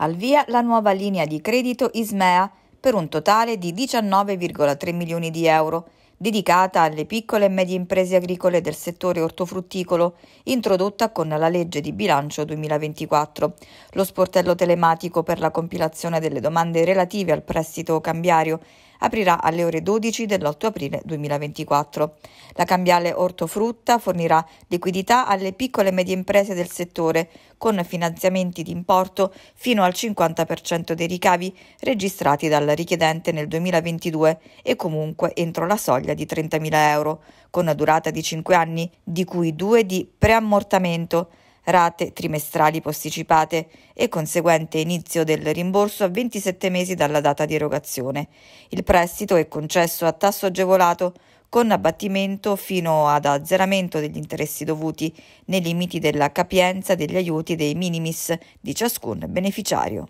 Al via la nuova linea di credito Ismea per un totale di 19,3 milioni di euro dedicata alle piccole e medie imprese agricole del settore ortofrutticolo, introdotta con la legge di bilancio 2024, lo sportello telematico per la compilazione delle domande relative al prestito cambiario aprirà alle ore 12 dell'8 aprile 2024. La cambiale ortofrutta fornirà liquidità alle piccole e medie imprese del settore con finanziamenti d'importo fino al 50% dei ricavi registrati dal richiedente nel 2022 e comunque entro la soglia soglia di 30.000 euro, con una durata di 5 anni, di cui 2 di preammortamento, rate trimestrali posticipate e conseguente inizio del rimborso a 27 mesi dalla data di erogazione. Il prestito è concesso a tasso agevolato con abbattimento fino ad azzeramento degli interessi dovuti nei limiti della capienza degli aiuti dei minimis di ciascun beneficiario.